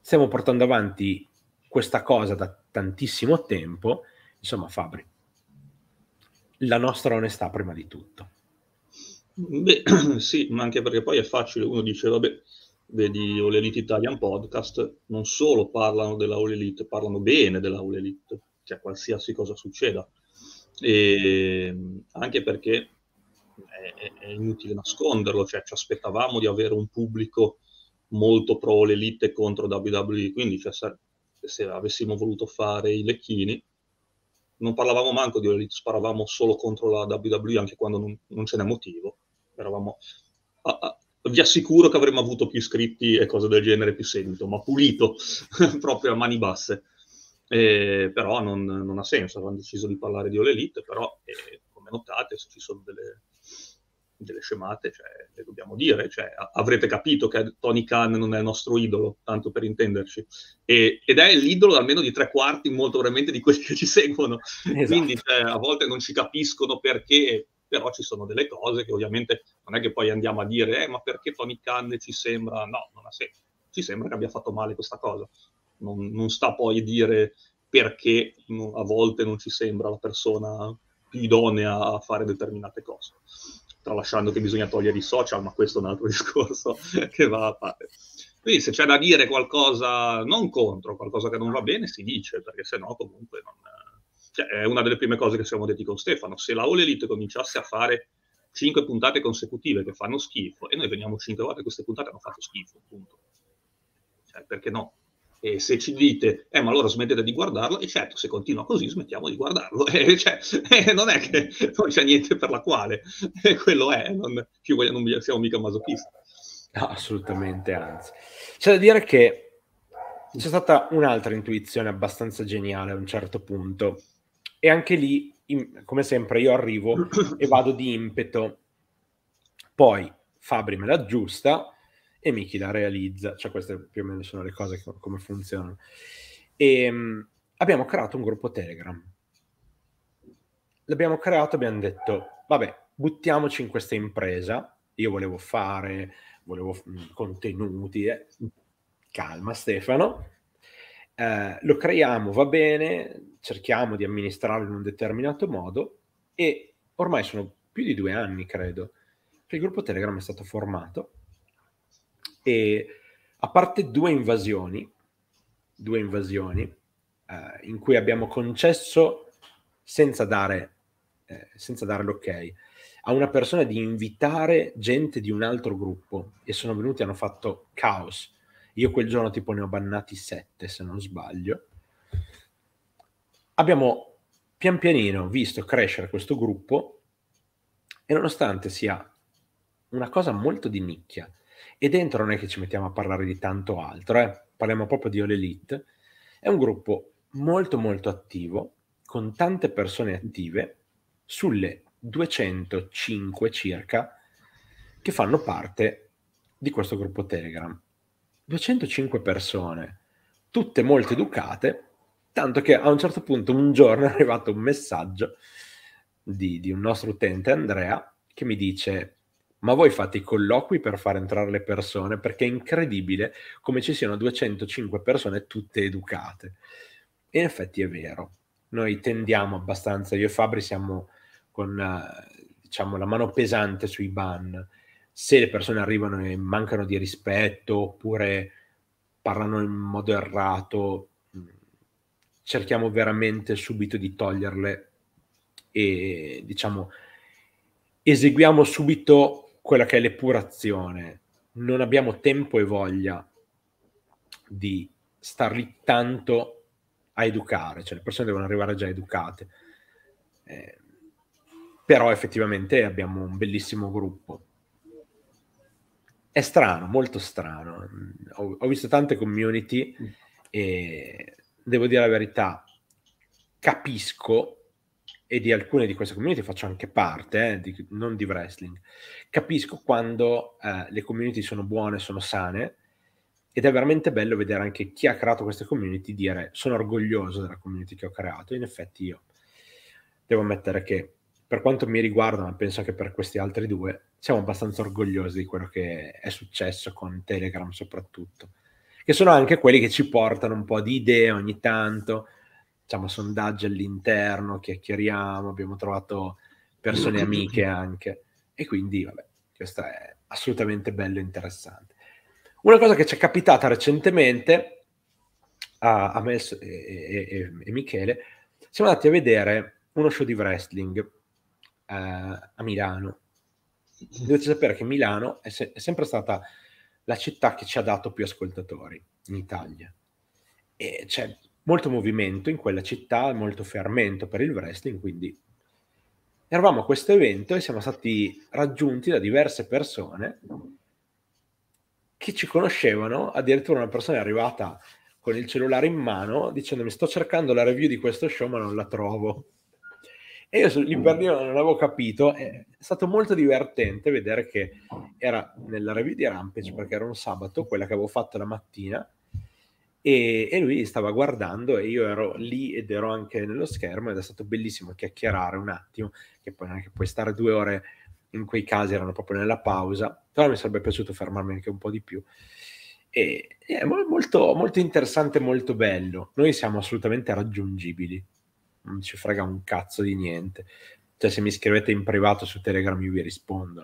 Speaker 1: Stiamo portando avanti questa cosa da tantissimo tempo. Insomma, Fabri, la nostra onestà prima di tutto.
Speaker 2: Beh, <clears throat> sì, ma anche perché poi è facile, uno dice, vabbè, vedi All Elite Italian Podcast, non solo parlano della All Elite, parlano bene della All Elite, cioè qualsiasi cosa succeda e, ehm, anche perché è, è, inutile nasconderlo, cioè ci aspettavamo di avere un pubblico molto pro l'elite contro WWE, quindi cioè, se avessimo voluto fare i lecchini non parlavamo manco di Elite, sparavamo solo contro la WWE anche quando non, non ce n'è motivo. Eravamo, a, a, vi assicuro che avremmo avuto più iscritti e cose del genere più seguito, ma pulito <laughs> proprio a mani basse eh, però non, non, ha senso, avevano deciso di parlare di All Elite, però eh, come notate se ci sono delle, delle scemate, cioè, le dobbiamo dire, cioè, avrete capito che Tony Khan non è il nostro idolo, tanto per intenderci, e, ed è l'idolo almeno di tre quarti molto veramente di quelli <laughs> che ci seguono, esatto. quindi cioè, a volte non ci capiscono perché, però ci sono delle cose che ovviamente non è che poi andiamo a dire, eh, ma perché Tony Khan ci sembra, no, non ha senso, ci sembra che abbia fatto male questa cosa, non, non sta poi a dire perché a volte non ci sembra la persona più idonea a fare determinate cose tralasciando che bisogna togliere i social, ma questo è un altro <laughs> discorso che va a fare. Quindi se c'è da dire qualcosa non contro, qualcosa che non va bene, si dice, perché se no comunque non... Cioè, è una delle prime cose che siamo detti con Stefano. Se la All Elite cominciasse a fare 5 puntate consecutive che fanno schifo, e noi veniamo 5 volte, queste puntate hanno fatto schifo, appunto. Cioè, perché no? E se ci dite, eh, ma allora smettete di guardarlo, e certo, se continua così, smettiamo di guardarlo. <laughs> E cioè, <laughs> eh, non è che non c'è niente per la quale, e quello è, non, non siamo
Speaker 1: mica masochisti. No, assolutamente, anzi. C'è da dire che c'è stata un'altra intuizione abbastanza geniale a un certo punto, e anche lì, in, come sempre, io arrivo <coughs> e vado di impeto. Poi Fabri me l'aggiusta e Miki la realizza, cioè queste più o meno sono le cose che, come funzionano. E, um, abbiamo creato un gruppo Telegram. L'abbiamo creato, abbiamo detto, vabbè, buttiamoci in questa impresa. Io volevo fare, volevo mh, contenuti. Eh. Calma Stefano, eh, lo creiamo, va bene, cerchiamo di amministrarlo in un determinato modo e ormai sono più di due anni, credo, che il gruppo Telegram è stato formato e a parte due invasioni, due invasioni eh, in cui abbiamo concesso senza dare, eh, senza dare l'ok a una persona di invitare gente di un altro gruppo e sono venuti e hanno fatto caos. Io quel giorno tipo ne ho bannati sette, se non sbaglio. Abbiamo pian pianino visto crescere questo gruppo e nonostante sia una cosa molto di nicchia, e dentro non è che ci mettiamo a parlare di tanto altro, eh? parliamo proprio di All Elite. È un gruppo molto molto attivo, con tante persone attive, sulle 205 circa, che fanno parte di questo gruppo Telegram. 205 persone, tutte molto educate, tanto che a un certo punto un giorno <laughs> è arrivato un messaggio di, di un nostro utente, Andrea, che mi dice ma voi fate i colloqui per far entrare le persone perché è incredibile come ci siano 205 persone tutte educate. E in effetti è vero, noi tendiamo abbastanza, io e Fabri siamo con diciamo, la mano pesante sui ban. Se le persone arrivano e mancano di rispetto oppure parlano in modo errato, cerchiamo veramente subito di toglierle e diciamo eseguiamo subito quella che è l'epurazione, non abbiamo tempo e voglia di star lì tanto a educare, cioè le persone devono arrivare già educate. Eh, però effettivamente abbiamo un bellissimo gruppo. È strano, molto strano. Ho, ho visto tante community e devo dire la verità, capisco e di alcune di queste community faccio anche parte, eh, di, non di wrestling, capisco quando eh, le community sono buone, sono sane, ed è veramente bello vedere anche chi ha creato queste community dire sono orgoglioso della community che ho creato, in effetti io devo ammettere che per quanto mi riguarda, ma penso anche per questi altri due, siamo abbastanza orgogliosi di quello che è successo con Telegram soprattutto, che sono anche quelli che ci portano un po' di idee ogni tanto, facciamo sondaggi all'interno, chiacchieriamo, abbiamo trovato persone amiche <clears throat> anche. E quindi, vabbè, questo è assolutamente bello e interessante. Una cosa che ci è capitata recentemente a, a me e, e, e, Michele, siamo andati a vedere uno show di wrestling eh, a Milano. Mm-hmm. Dovete sapere che Milano è, se- è sempre stata la città che ci ha dato più ascoltatori in Italia. E c'è cioè, molto movimento in quella città, molto fermento per il wrestling, quindi eravamo a questo evento e siamo stati raggiunti da diverse persone che ci conoscevano, addirittura una persona è arrivata con il cellulare in mano dicendomi sto cercando la review di questo show ma non la trovo. E io lì per lì non avevo capito, è stato molto divertente vedere che era nella review di Rampage perché era un sabato, quella che avevo fatto la mattina, e, e, lui stava guardando e io ero lì ed ero anche nello schermo ed è stato bellissimo chiacchierare un attimo, che poi non è che puoi stare due ore in quei casi, erano proprio nella pausa, però mi sarebbe piaciuto fermarmi anche un po' di più. E, è molto, molto interessante, molto bello. Noi siamo assolutamente raggiungibili, non ci frega un cazzo di niente. Cioè se mi scrivete in privato su Telegram io vi rispondo,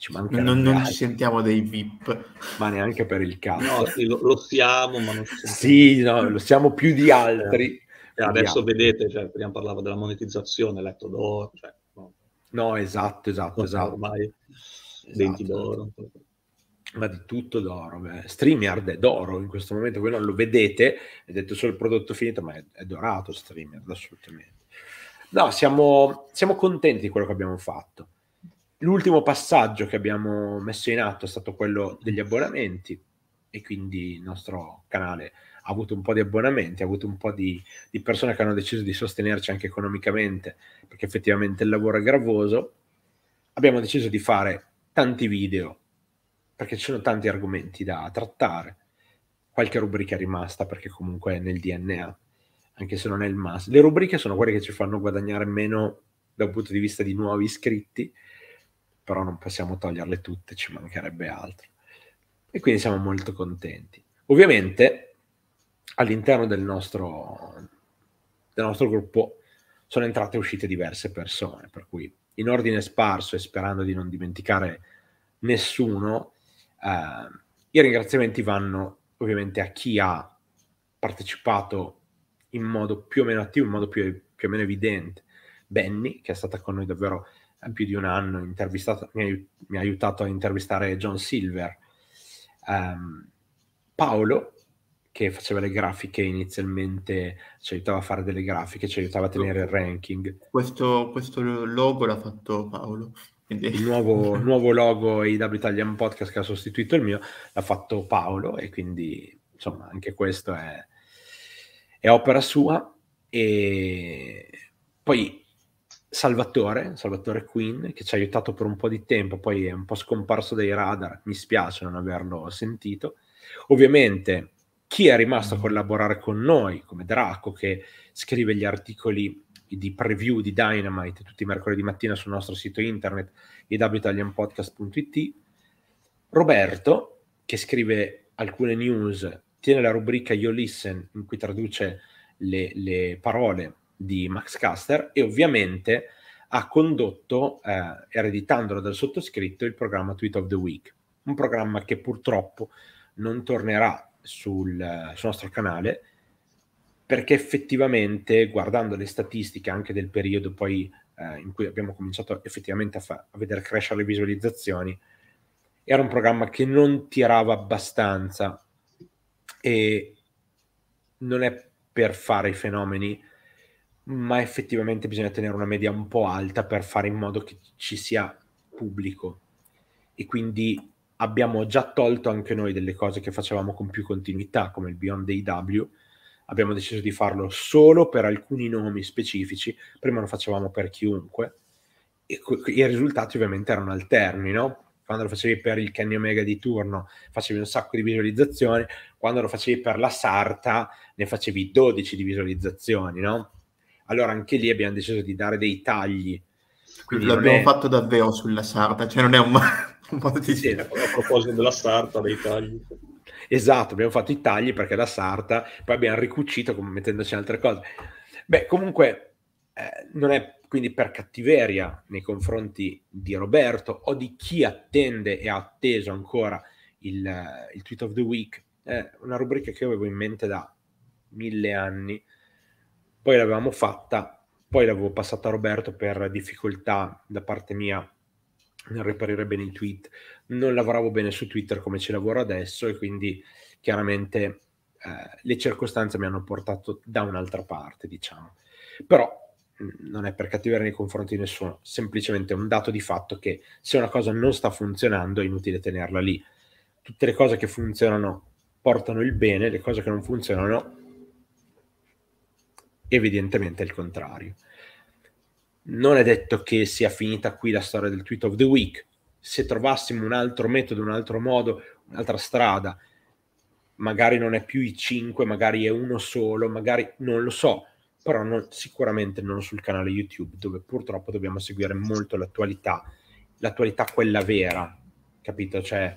Speaker 1: ci non, non ci sentiamo dei VIP. Ma neanche per il caso. No, sì,
Speaker 2: lo, lo, siamo, ma non
Speaker 1: Sì, no, lo siamo più di altri. Eh,
Speaker 2: cioè, adesso vedete, Cioè, prima parlavo della monetizzazione,
Speaker 1: letto d'oro. Cioè, no. no. esatto, esatto, cioè, esatto. Ormai esatto. denti esatto. d'oro. Ma di tutto d'oro. StreamYard è d'oro in questo momento, voi non lo vedete, vedete solo il prodotto finito, ma è, è dorato StreamYard, assolutamente. No, siamo, siamo contenti di quello che abbiamo fatto L'ultimo passaggio che abbiamo messo in atto è stato quello degli abbonamenti e quindi il nostro canale ha avuto un po' di abbonamenti, ha avuto un po' di, di persone che hanno deciso di sostenerci anche economicamente perché effettivamente il lavoro è gravoso. Abbiamo deciso di fare tanti video perché ci sono tanti argomenti da trattare, qualche rubrica è rimasta perché comunque è nel DNA, anche se non è il massimo. Le rubriche sono quelle che ci fanno guadagnare meno dal punto di vista di nuovi iscritti, però non possiamo toglierle tutte, ci mancherebbe altro. E quindi siamo molto contenti. Ovviamente all'interno del nostro, del nostro gruppo sono entrate e uscite diverse persone, per cui in ordine sparso e sperando di non dimenticare nessuno, eh, i ringraziamenti vanno ovviamente a chi ha partecipato in modo più o meno attivo, in modo più, più o meno evidente. Benny, che è stata con noi davvero più di un anno, mi, mi, ha, aiutato a intervistare John Silver. Um, Paolo, che faceva le grafiche inizialmente, ci aiutava a fare delle grafiche, ci aiutava a tenere il ranking. Questo, questo logo l'ha fatto Paolo. Il nuovo, nuovo logo IW Italian Podcast che ha sostituito il mio l'ha fatto Paolo e quindi insomma anche questo è, è opera sua e poi Salvatore, Salvatore Quinn, che ci ha aiutato per un po' di tempo, poi è un po' scomparso dai radar, mi spiace non averlo sentito. Ovviamente chi è rimasto a mm. collaborare con noi, come Draco, che scrive gli articoli di preview di Dynamite tutti i mercoledì mattina sul nostro sito internet www.italianpodcast.it, Roberto, che scrive alcune news, tiene la rubrica Yo Listen, in cui traduce le, le parole di Max Caster e ovviamente ha condotto, eh, ereditandolo dal sottoscritto, il programma Tweet of the Week, un programma che purtroppo non tornerà sul, eh, sul nostro canale perché effettivamente guardando le statistiche anche del periodo poi eh, in cui abbiamo cominciato effettivamente a, fa- a vedere crescere le visualizzazioni, era un programma che non tirava abbastanza e non è per fare i fenomeni, ma effettivamente bisogna tenere una media un po' alta per fare in modo che ci sia pubblico. E quindi abbiamo già tolto anche noi delle cose che facevamo con più continuità, come il Beyond AW. Abbiamo deciso di farlo solo per alcuni nomi specifici, prima lo facevamo per chiunque, e i risultati ovviamente erano alterni, no? Quando lo facevi per il Kenny Omega di turno facevi un sacco di visualizzazioni, quando lo facevi per la Sarta ne facevi 12 di visualizzazioni, no? allora anche lì abbiamo deciso di dare dei tagli. Quindi l'abbiamo è... fatto davvero sulla sarta, cioè non è un, <laughs> un modo di dire. a proposito della sarta, dei tagli. Esatto, abbiamo fatto i tagli perché la sarta, poi abbiamo ricucito mettendoci altre cose. Beh, comunque eh, non è quindi per cattiveria nei confronti di Roberto o di chi attende e ha atteso ancora il, il tweet of the week, eh, una rubrica che io avevo in mente da mille anni, poi l'avevamo fatta, poi l'avevo passata a Roberto per difficoltà da parte mia nel riparare bene i tweet, non lavoravo bene su Twitter come ci lavoro adesso e quindi chiaramente eh, le circostanze mi hanno portato da un'altra parte, diciamo. Però non è per cattivare nei confronti di nessuno, semplicemente è un dato di fatto che se una cosa non sta funzionando è inutile tenerla lì. Tutte le cose che funzionano portano il bene, le cose che non funzionano evidentemente il contrario. Non è detto che sia finita qui la storia del tweet of the week. Se trovassimo un altro metodo, un altro modo, un'altra strada, magari non è più i 5, magari è uno solo, magari non lo so, però non, sicuramente non sul canale YouTube, dove purtroppo dobbiamo seguire molto l'attualità, l'attualità quella vera, capito? Cioè,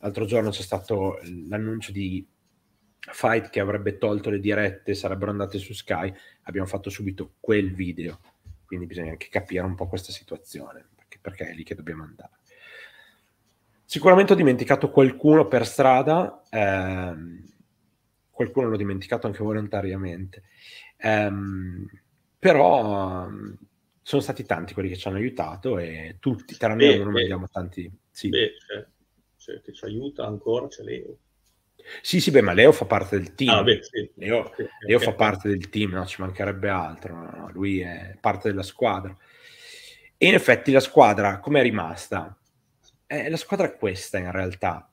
Speaker 1: l'altro giorno c'è stato l'annuncio di fight che avrebbe tolto le dirette sarebbero andate su Sky, abbiamo fatto subito quel video. Quindi bisogna anche capire un po' questa situazione, perché, perché è lì che dobbiamo andare. Sicuramente ho dimenticato qualcuno per strada, ehm, qualcuno l'ho dimenticato anche volontariamente, ehm, però ehm, sono stati tanti quelli che ci hanno aiutato e tutti, tranne beh, uno, beh, mandiamo tanti... Sì. Beh,
Speaker 2: cioè, cioè, che ci aiuta ancora, c'è Leo.
Speaker 1: Sì, sì, beh, ma Leo fa parte del team. Ah, beh, sì. Leo, Leo fa parte del team, no? ci mancherebbe altro. No? No, lui è parte della squadra. E in effetti la squadra com'è rimasta? Eh, la squadra è questa in realtà.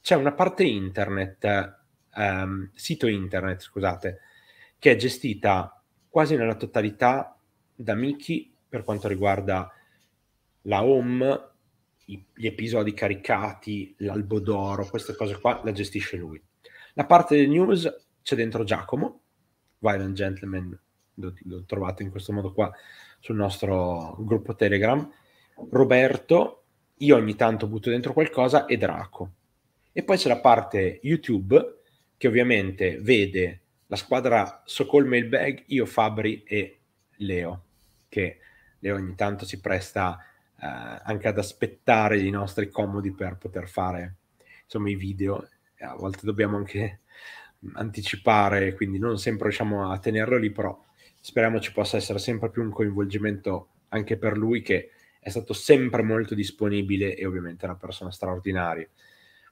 Speaker 1: C'è una parte internet, ehm, sito internet, scusate, che è gestita quasi nella totalità da Miki per quanto riguarda la home, i, gli episodi caricati, l'albo d'oro, queste cose qua la gestisce lui. La parte delle news c'è dentro Giacomo, Violent Gentleman, lo, lo trovate in questo modo qua sul nostro gruppo Telegram, Roberto, io ogni tanto butto dentro qualcosa e Draco. E poi c'è la parte YouTube che ovviamente vede la squadra Socol Mailbag, io, Fabri e Leo, che Leo ogni tanto si presta eh, anche ad aspettare i nostri comodi per poter fare insomma, i video. A volte dobbiamo anche anticipare, quindi non sempre riusciamo a tenerlo lì, però speriamo ci possa essere sempre più un coinvolgimento anche per lui che è stato sempre molto disponibile e ovviamente è una persona straordinaria,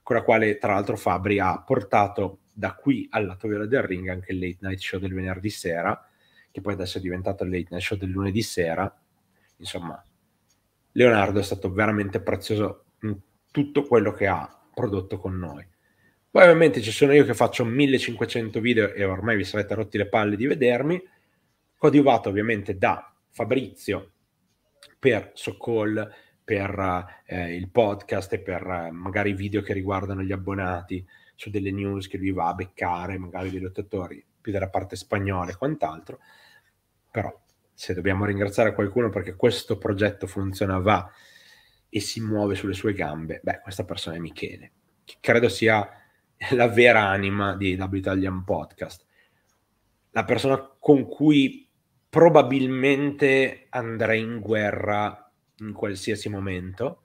Speaker 1: con la quale tra l'altro Fabri ha portato da qui alla Toviola del Ring anche il late night show del venerdì sera, che poi adesso è diventato il late night show del lunedì sera, insomma Leonardo è stato veramente prezioso in tutto quello che ha prodotto con noi. Poi ovviamente ci sono io che faccio 1500 video e ormai vi sarete rotti le palle di vedermi, coadiuvato ovviamente da Fabrizio per Soccol, per eh, il podcast e per eh, magari video che riguardano gli abbonati su delle news che lui va a beccare, magari dei lottatori più della parte spagnola e quant'altro. Però se dobbiamo ringraziare qualcuno perché questo progetto funziona, va e si muove sulle sue gambe, beh, questa persona è Michele, che credo sia la vera anima di W Italian Podcast, la persona con cui probabilmente andrei in guerra in qualsiasi momento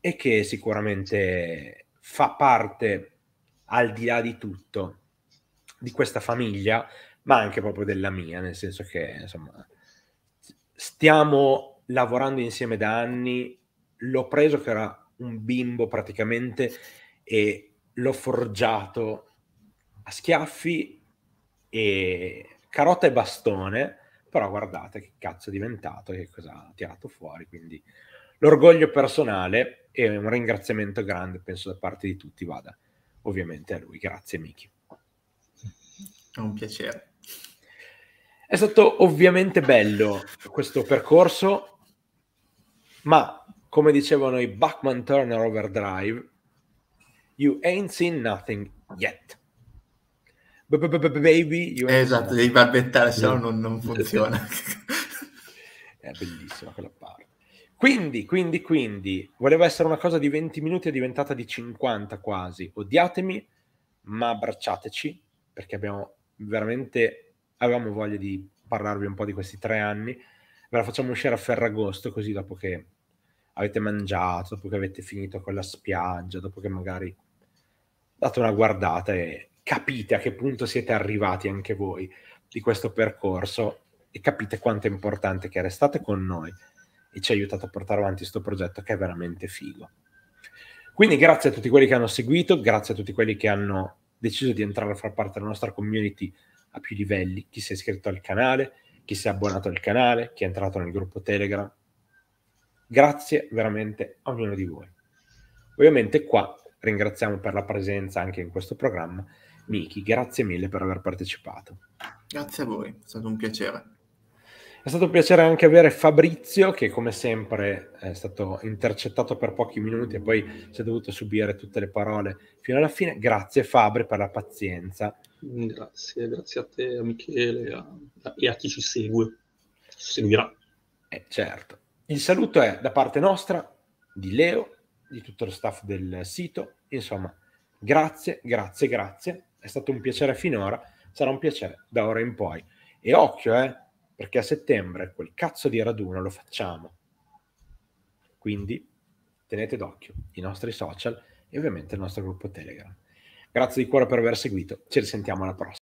Speaker 1: e che sicuramente fa parte, al di là di tutto, di questa famiglia, ma anche proprio della mia, nel senso che, insomma, stiamo lavorando insieme da anni, l'ho preso che era un bimbo praticamente e l'ho forgiato a schiaffi e carota e bastone, però guardate che cazzo è diventato, che cosa ha tirato fuori, quindi l'orgoglio personale e un ringraziamento grande, penso da parte di tutti, vada ovviamente a lui. Grazie Miki. È un piacere. È stato ovviamente bello questo percorso, ma come dicevano i Bachman Turner Overdrive, you ain't seen nothing yet. Baby, you esatto, devi balbettare, se no non, funziona. È <laughs> bellissima quella parte. Quindi, quindi, quindi, voleva essere una cosa di 20 minuti, è diventata di 50 quasi. Odiatemi, ma abbracciateci, perché abbiamo veramente avevamo voglia di parlarvi un po' di questi tre anni. Ve la facciamo uscire a Ferragosto, così dopo che avete mangiato, dopo che avete finito con la spiaggia, dopo che magari date una guardata e capite a che punto siete arrivati anche voi di questo percorso e capite quanto è importante che restate con noi e ci aiutate a portare avanti questo progetto che è veramente figo. Quindi grazie a tutti quelli che hanno seguito, grazie a tutti quelli che hanno deciso di entrare a far parte della nostra community a più livelli, chi si è iscritto al canale, chi si è abbonato al canale, chi è entrato nel gruppo Telegram. Grazie veramente a ognuno di voi. Ovviamente qua ringraziamo per la presenza anche in questo programma. Miki, grazie mille per aver partecipato.
Speaker 3: Grazie a voi, è stato un piacere.
Speaker 1: È stato un piacere anche avere Fabrizio, che come sempre è stato intercettato per pochi minuti e poi si è dovuto subire tutte le parole fino alla fine. Grazie Fabri per la pazienza Grazie, grazie a te, a Michele a, a, e a chi ci segue, ci seguirà. Eh, certo. Il saluto è da parte nostra, di Leo, di tutto lo staff del sito. Insomma, grazie, grazie, grazie. È stato un piacere finora, sarà un piacere da ora in poi. E occhio, eh, perché a settembre quel cazzo di raduno lo facciamo. Quindi tenete d'occhio i nostri social e ovviamente il nostro gruppo Telegram. Grazie di cuore per aver seguito, ci risentiamo alla
Speaker 2: prossima.